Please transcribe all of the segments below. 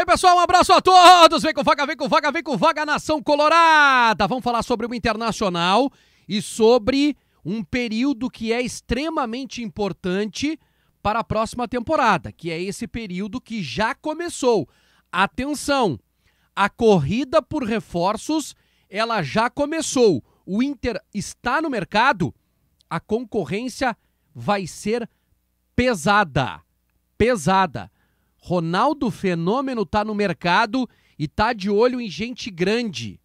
bem, pessoal? Um abraço a todos. Vem com vaga, vem com vaga, vem com vaga, Nação Colorada. Vamos falar sobre o Internacional e sobre um período que é extremamente importante para a próxima temporada, que é esse período que já começou. Atenção, a corrida por reforços, ela já começou. O Inter está no mercado, a concorrência vai ser pesada. Pesada. Ronaldo Fenômeno tá no mercado e tá de olho em gente grande.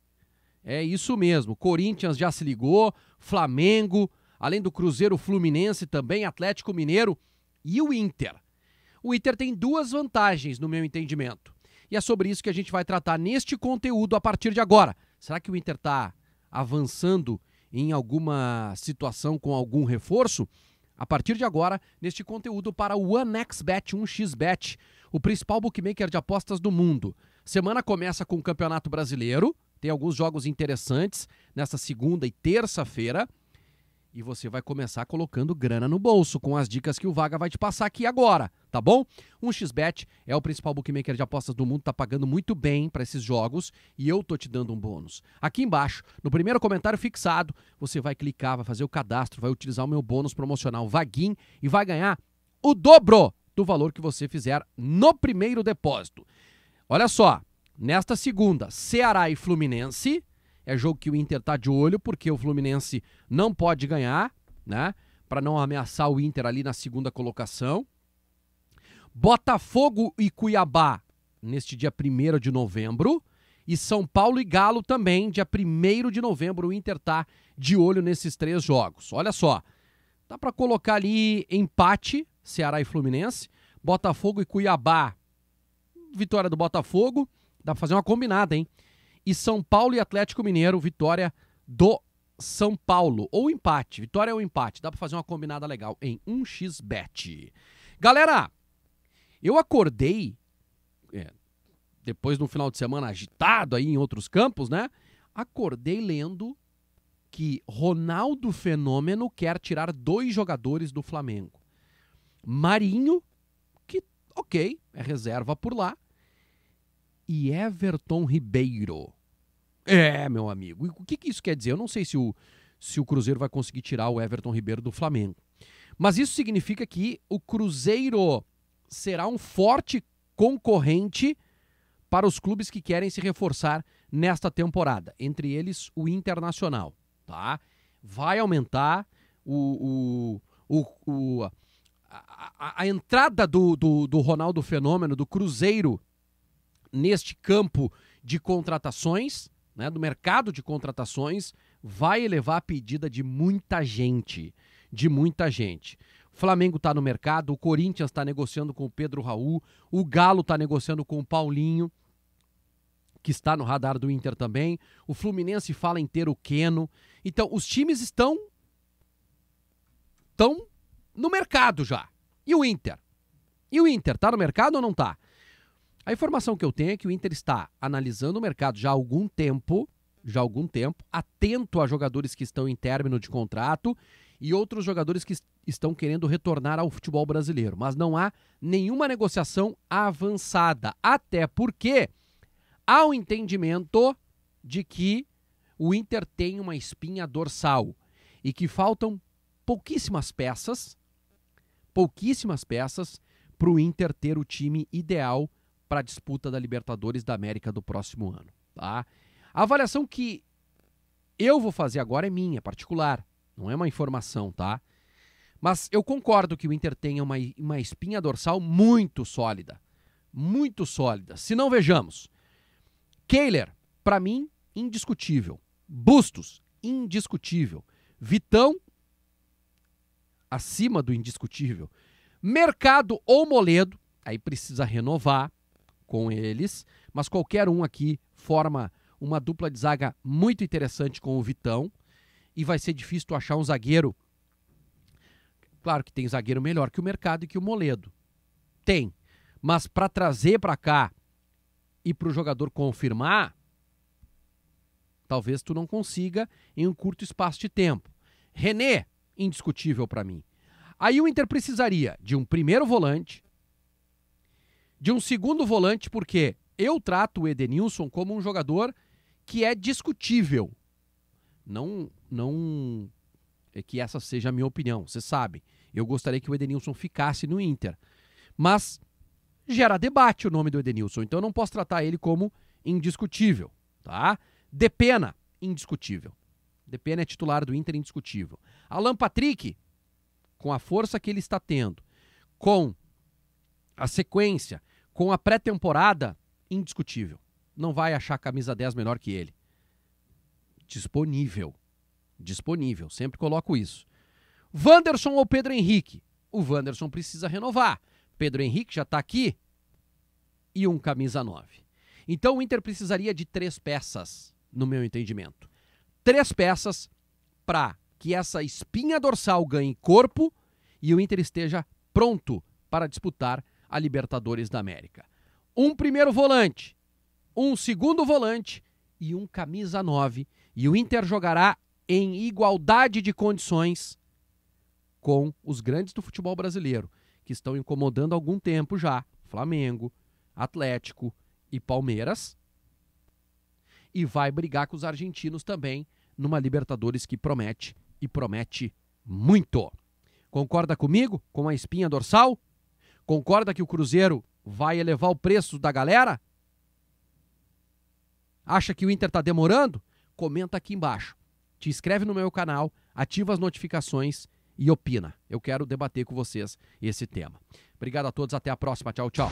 É isso mesmo. Corinthians já se ligou, Flamengo, além do Cruzeiro Fluminense também, Atlético Mineiro e o Inter. O Inter tem duas vantagens, no meu entendimento. E é sobre isso que a gente vai tratar neste conteúdo a partir de agora. Será que o Inter está avançando em alguma situação com algum reforço? A partir de agora, neste conteúdo para o OneXBet, 1xBet, o principal bookmaker de apostas do mundo. Semana começa com o Campeonato Brasileiro, tem alguns jogos interessantes nessa segunda e terça-feira. E você vai começar colocando grana no bolso com as dicas que o Vaga vai te passar aqui agora, tá bom? Um xbet é o principal bookmaker de apostas do mundo, tá pagando muito bem para esses jogos e eu tô te dando um bônus. Aqui embaixo, no primeiro comentário fixado, você vai clicar, vai fazer o cadastro, vai utilizar o meu bônus promocional Vaguin e vai ganhar o dobro do valor que você fizer no primeiro depósito. Olha só, nesta segunda, Ceará e Fluminense. É jogo que o Inter tá de olho, porque o Fluminense não pode ganhar, né? Para não ameaçar o Inter ali na segunda colocação. Botafogo e Cuiabá, neste dia 1 de novembro. E São Paulo e Galo também, dia 1 de novembro. O Inter tá de olho nesses três jogos. Olha só, dá para colocar ali empate Ceará e Fluminense. Botafogo e Cuiabá, vitória do Botafogo. Dá pra fazer uma combinada, hein? E São Paulo e Atlético Mineiro, vitória do São Paulo. Ou empate. Vitória ou empate. Dá pra fazer uma combinada legal em 1xbet. Galera, eu acordei. É, depois de um final de semana agitado aí em outros campos, né? Acordei lendo que Ronaldo Fenômeno quer tirar dois jogadores do Flamengo. Marinho, que ok, é reserva por lá, e Everton Ribeiro. É, meu amigo. E o que, que isso quer dizer? Eu não sei se o, se o Cruzeiro vai conseguir tirar o Everton Ribeiro do Flamengo. Mas isso significa que o Cruzeiro será um forte concorrente para os clubes que querem se reforçar nesta temporada, entre eles o Internacional, tá? Vai aumentar o, o, o, o a, a entrada do, do, do Ronaldo Fenômeno, do Cruzeiro, neste campo de contratações, né, do mercado de contratações, vai elevar a pedida de muita gente. De muita gente. O Flamengo está no mercado, o Corinthians está negociando com o Pedro Raul, o Galo está negociando com o Paulinho, que está no radar do Inter também. O Fluminense fala inteiro o Queno. Então, os times estão tão no mercado já. E o Inter? E o Inter, tá no mercado ou não tá? A informação que eu tenho é que o Inter está analisando o mercado já há algum tempo, já há algum tempo, atento a jogadores que estão em término de contrato e outros jogadores que estão querendo retornar ao futebol brasileiro, mas não há nenhuma negociação avançada, até porque há o um entendimento de que o Inter tem uma espinha dorsal e que faltam pouquíssimas peças pouquíssimas peças para o Inter ter o time ideal para a disputa da Libertadores da América do próximo ano. Tá? A avaliação que eu vou fazer agora é minha, particular, não é uma informação, tá? Mas eu concordo que o Inter tenha uma, uma espinha dorsal muito sólida. Muito sólida. Se não, vejamos. Kehler, para mim, indiscutível. Bustos, indiscutível. Vitão, acima do indiscutível. Mercado ou Moledo, aí precisa renovar com eles, mas qualquer um aqui forma uma dupla de zaga muito interessante com o Vitão e vai ser difícil tu achar um zagueiro. Claro que tem zagueiro melhor que o Mercado e que o Moledo. Tem, mas para trazer para cá e para o jogador confirmar, talvez tu não consiga em um curto espaço de tempo. René, indiscutível para mim. Aí o Inter precisaria de um primeiro volante, de um segundo volante, porque eu trato o Edenilson como um jogador que é discutível. Não, não é que essa seja a minha opinião, você sabe. Eu gostaria que o Edenilson ficasse no Inter. Mas gera debate o nome do Edenilson, então eu não posso tratar ele como indiscutível, tá? Depena, indiscutível. Depena é titular do Inter indiscutível. Alan Patrick, com a força que ele está tendo, com a sequência, com a pré-temporada, indiscutível. Não vai achar camisa 10 melhor que ele. Disponível. Disponível. Sempre coloco isso. Wanderson ou Pedro Henrique? O Wanderson precisa renovar. Pedro Henrique já está aqui. E um camisa 9. Então o Inter precisaria de três peças, no meu entendimento. Três peças para que essa espinha dorsal ganhe corpo e o Inter esteja pronto para disputar a Libertadores da América. Um primeiro volante, um segundo volante e um camisa 9. E o Inter jogará em igualdade de condições com os grandes do futebol brasileiro, que estão incomodando há algum tempo já: Flamengo, Atlético e Palmeiras. E vai brigar com os argentinos também numa Libertadores que promete e promete muito. Concorda comigo com a espinha dorsal? Concorda que o Cruzeiro vai elevar o preço da galera? Acha que o Inter está demorando? Comenta aqui embaixo. Te inscreve no meu canal, ativa as notificações e opina. Eu quero debater com vocês esse tema. Obrigado a todos, até a próxima. Tchau, tchau.